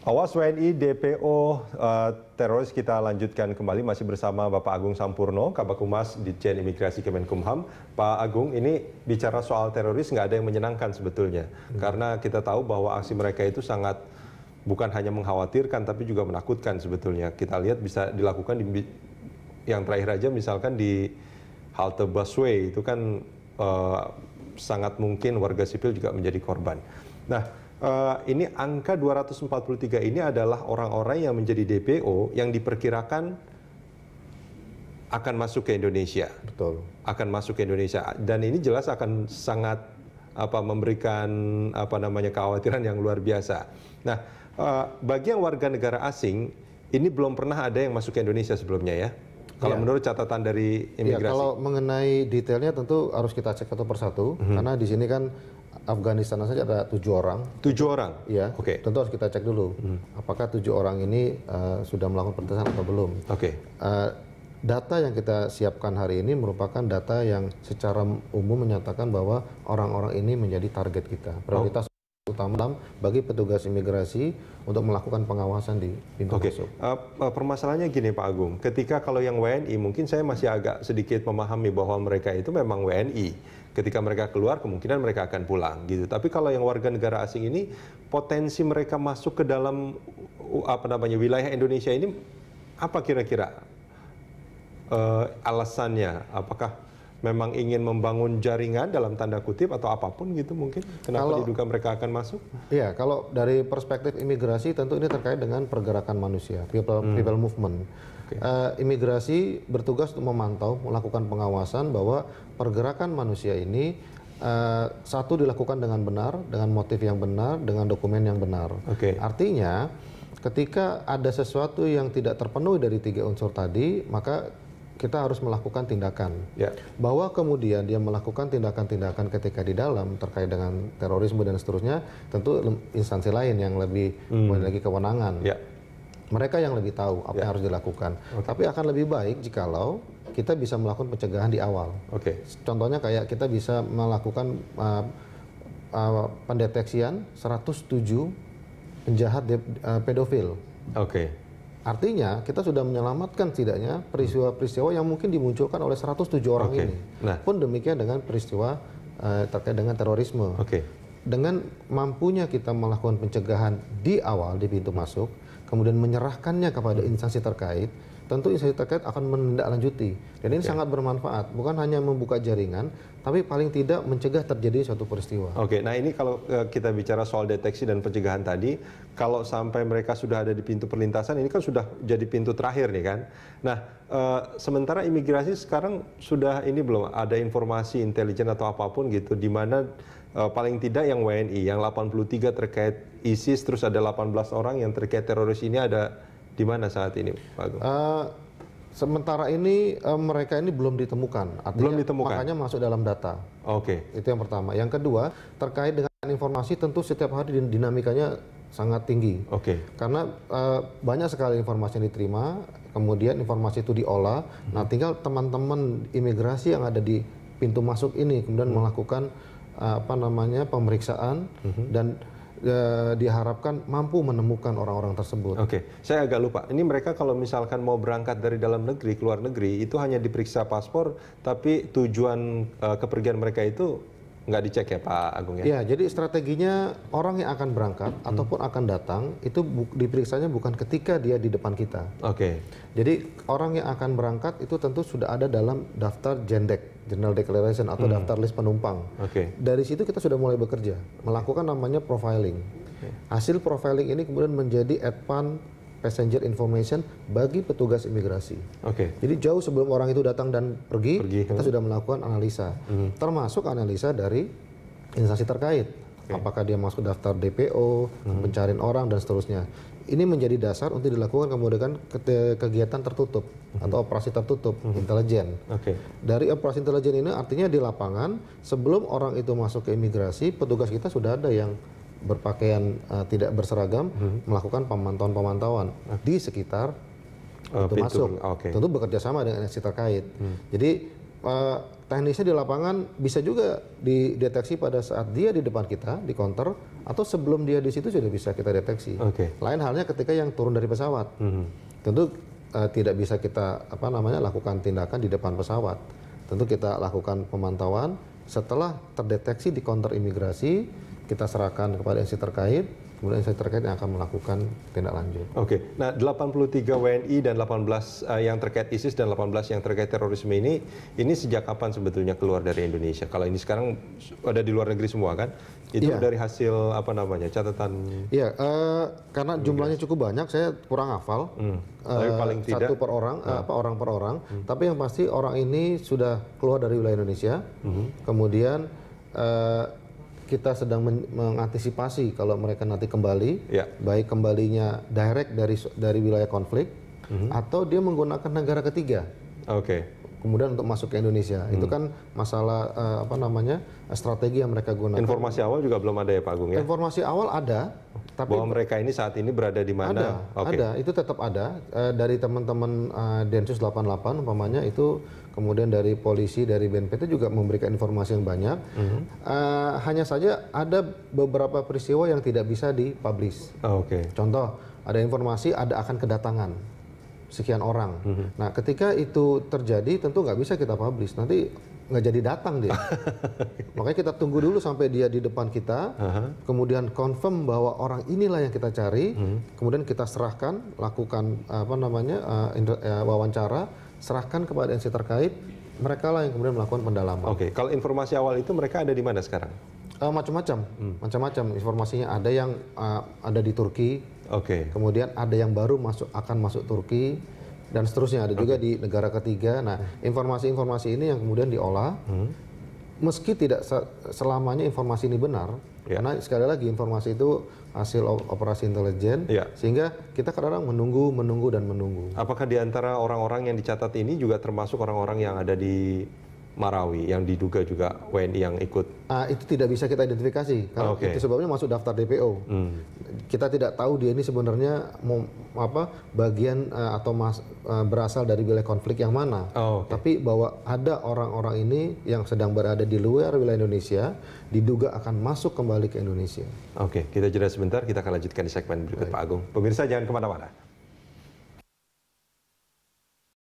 Awas WNI DPO uh, eh, teroris kita lanjutkan kembali masih bersama Bapak Agung Sampurno, Kabak Humas Ditjen Imigrasi Kemenkumham. Pak Agung, ini bicara soal teroris nggak ada yang menyenangkan sebetulnya, hmm. karena kita tahu bahwa aksi mereka itu sangat bukan hanya mengkhawatirkan tapi juga menakutkan sebetulnya. Kita lihat bisa dilakukan di yang terakhir aja misalkan di halte busway itu kan uh, sangat mungkin warga sipil juga menjadi korban. Nah. Eh, ini angka 243 ini adalah orang-orang yang menjadi DPO yang diperkirakan akan masuk ke Indonesia. Betul. Akan masuk ke Indonesia dan ini jelas akan sangat apa memberikan apa namanya kekhawatiran yang luar biasa. Nah, uh, bagi yang warga negara asing ini belum pernah ada yang masuk ke Indonesia sebelumnya ya. Kalau ya. menurut catatan dari ya, imigrasi. Ya, kalau mengenai detailnya tentu harus kita cek satu persatu mm -hmm. karena di sini kan Afghanistan saja ada tujuh orang. Tujuh orang? ya. Oke. Okay. Tentu harus kita cek dulu. Hmm. Apakah tujuh orang ini uh, sudah melakukan pertesan atau belum? Oke. Okay. Uh, eh, data yang kita siapkan hari ini merupakan data yang secara umum menyatakan bahwa orang-orang ini menjadi target kita, prioritas utama bagi petugas imigrasi untuk melakukan pengawasan di pintu okay. masuk. Uh, permasalahannya gini Pak Agung, ketika kalau yang WNI mungkin saya masih agak sedikit memahami bahwa mereka itu memang WNI. Ketika mereka keluar kemungkinan mereka akan pulang gitu. Tapi kalau yang warga negara asing ini potensi mereka masuk ke dalam apa namanya wilayah Indonesia ini apa kira-kira uh, alasannya? Apakah memang ingin membangun jaringan dalam tanda kutip atau apapun gitu mungkin? Kenapa kalau, diduga mereka akan masuk? Iya, kalau dari perspektif imigrasi tentu ini terkait dengan pergerakan manusia, people, hmm. people movement. Okay. Uh, eh, imigrasi bertugas untuk memantau, melakukan pengawasan bahwa pergerakan manusia ini uh, satu dilakukan dengan benar, dengan motif yang benar, dengan dokumen yang benar. Okay. Artinya ketika ada sesuatu yang tidak terpenuhi dari tiga unsur tadi, maka kita harus melakukan tindakan. Ya. Bahwa kemudian dia melakukan tindakan-tindakan ketika di dalam terkait dengan terorisme dan seterusnya, tentu instansi lain yang lebih hmm. lagi kewenangan. Ya. Mereka yang lebih tahu apa ya. yang harus dilakukan. Okay. Tapi akan lebih baik jikalau kita bisa melakukan pencegahan di awal. Oke. Okay. Contohnya kayak kita bisa melakukan uh, uh, pendeteksian 107 penjahat uh, pedofil. Oke. Okay Artinya kita sudah menyelamatkan setidaknya peristiwa-peristiwa yang mungkin dimunculkan oleh 107 orang okay. ini. Nah. Pun demikian dengan peristiwa uh, terkait dengan terorisme. Okay dengan mampunya kita melakukan pencegahan di awal di pintu masuk, kemudian menyerahkannya kepada instansi terkait, tentu instansi terkait akan menindaklanjuti. Dan ini okay. sangat bermanfaat, bukan hanya membuka jaringan, tapi paling tidak mencegah terjadi suatu peristiwa. Oke, okay, nah ini kalau eh, kita bicara soal deteksi dan pencegahan tadi, kalau sampai mereka sudah ada di pintu perlintasan, ini kan sudah jadi pintu terakhir nih kan. Nah, e, sementara imigrasi sekarang sudah ini belum ada informasi intelijen atau apapun gitu, di mana Eh, paling tidak yang WNI, yang 83 terkait ISIS, terus ada 18 orang yang terkait teroris ini ada di mana saat ini, Pak Agung? Uh, sementara ini uh, mereka ini belum ditemukan, Artinya, belum ditemukan, makanya masuk dalam data. Oke. Okay. Itu yang pertama. Yang kedua terkait dengan informasi, tentu setiap hari dinamikanya sangat tinggi. Oke. Okay. Karena uh, banyak sekali informasi yang diterima, kemudian informasi itu diolah. Nah, hmm. Nah, tinggal teman-teman imigrasi yang ada di pintu masuk ini kemudian hmm. melakukan apa namanya pemeriksaan mm-hmm. dan e, diharapkan mampu menemukan orang-orang tersebut. Oke, okay. saya agak lupa. Ini mereka kalau misalkan mau berangkat dari dalam negeri ke luar negeri itu hanya diperiksa paspor, tapi tujuan e, kepergian mereka itu nggak dicek ya Pak Agung ya? Ya, jadi strateginya orang yang akan berangkat hmm. ataupun akan datang itu diperiksanya bukan ketika dia di depan kita. Oke. Okay. Jadi orang yang akan berangkat itu tentu sudah ada dalam daftar Jendek, General Declaration atau hmm. daftar list penumpang. Oke. Okay. Dari situ kita sudah mulai bekerja, melakukan namanya profiling. Okay. Hasil profiling ini kemudian menjadi advance passenger information bagi petugas imigrasi. Oke. Okay. Jadi jauh sebelum orang itu datang dan pergi, pergi. kita hmm. sudah melakukan analisa, hmm. termasuk analisa dari instansi terkait. Okay. Apakah dia masuk daftar DPO, hmm. pencarian orang dan seterusnya. Ini menjadi dasar untuk dilakukan kemudian kegiatan tertutup hmm. atau operasi tertutup hmm. intelijen. Okay. Dari operasi intelijen ini artinya di lapangan sebelum orang itu masuk ke imigrasi, petugas kita sudah ada yang berpakaian uh, tidak berseragam hmm. melakukan pemantauan-pemantauan nah, di sekitar uh, pintu, masuk. Okay. Tentu bekerja sama dengan instansi terkait. Hmm. Jadi uh, teknisnya di lapangan bisa juga dideteksi pada saat dia di depan kita di konter atau sebelum dia di situ sudah bisa kita deteksi. Okay. Lain halnya ketika yang turun dari pesawat. Hmm. Tentu uh, tidak bisa kita apa namanya lakukan tindakan di depan pesawat. Tentu kita lakukan pemantauan setelah terdeteksi di konter imigrasi kita serahkan kepada instansi terkait, kemudian instansi terkait yang akan melakukan tindak lanjut. Oke, okay. nah 83 WNI dan 18 uh, eh, yang terkait ISIS dan 18 yang terkait terorisme ini, ini sejak kapan sebetulnya keluar dari Indonesia? Kalau ini sekarang ada di luar negeri semua kan? Itu yeah. dari hasil apa namanya catatan? Iya, yeah, uh, karena jumlahnya cukup banyak, saya kurang hafal. Hmm. Uh, paling tidak satu per orang, uh. apa orang per orang. Hmm. Tapi yang pasti orang ini sudah keluar dari wilayah Indonesia, hmm. kemudian uh, kita sedang men mengantisipasi kalau mereka nanti kembali, ya. baik kembalinya direct dari dari wilayah konflik mm -hmm. atau dia menggunakan negara ketiga. Oke. Okay kemudian untuk masuk ke Indonesia. Hmm. Itu kan masalah uh, apa namanya strategi yang mereka gunakan. Informasi awal juga belum ada ya Pak Agung ya? Informasi awal ada, tapi bahwa mereka ini saat ini berada di mana? Ada, okay. ada. Itu tetap ada uh, dari teman-teman uh, Densus 88 umpamanya itu kemudian dari polisi dari BNPT juga memberikan informasi yang banyak. hmm Uh, hanya saja ada beberapa peristiwa yang tidak bisa dipublish. Oh, Oke. Okay. Contoh ada informasi ada akan kedatangan sekian orang. Mm -hmm. Nah, ketika itu terjadi tentu nggak bisa kita publish. Nanti nggak jadi datang dia. Makanya kita tunggu dulu sampai dia di depan kita, uh -huh. kemudian confirm bahwa orang inilah yang kita cari, hmm. kemudian kita serahkan, lakukan apa namanya uh, uh, wawancara, serahkan kepada instansi terkait, mereka lah yang kemudian melakukan pendalaman. Oke, okay. kalau informasi awal itu mereka ada di mana sekarang? Uh, macam-macam, hmm. macam-macam informasinya. Ada yang uh, ada di Turki, okay. kemudian ada yang baru masuk akan masuk Turki dan seterusnya. Ada okay. juga di negara ketiga. Nah, informasi-informasi ini yang kemudian diolah, hmm. meski tidak selamanya informasi ini benar, yeah. karena sekali lagi informasi itu hasil operasi intelijen, yeah. sehingga kita kadang-kadang menunggu, menunggu, dan menunggu. Apakah di antara orang-orang yang dicatat ini juga termasuk orang-orang yang ada di Marawi yang diduga juga WNI yang ikut? Ah, itu tidak bisa kita identifikasi karena okay. itu sebabnya masuk daftar DPO. Hmm. Kita tidak tahu dia ini sebenarnya mau, apa bagian uh, atau mas, uh, berasal dari wilayah konflik yang mana. Oh, okay. Tapi bahwa ada orang-orang ini yang sedang berada di luar wilayah Indonesia diduga akan masuk kembali ke Indonesia. Oke, okay. kita jeda sebentar. Kita akan lanjutkan di segmen berikut Baik. Pak Agung. Pemirsa jangan kemana-mana.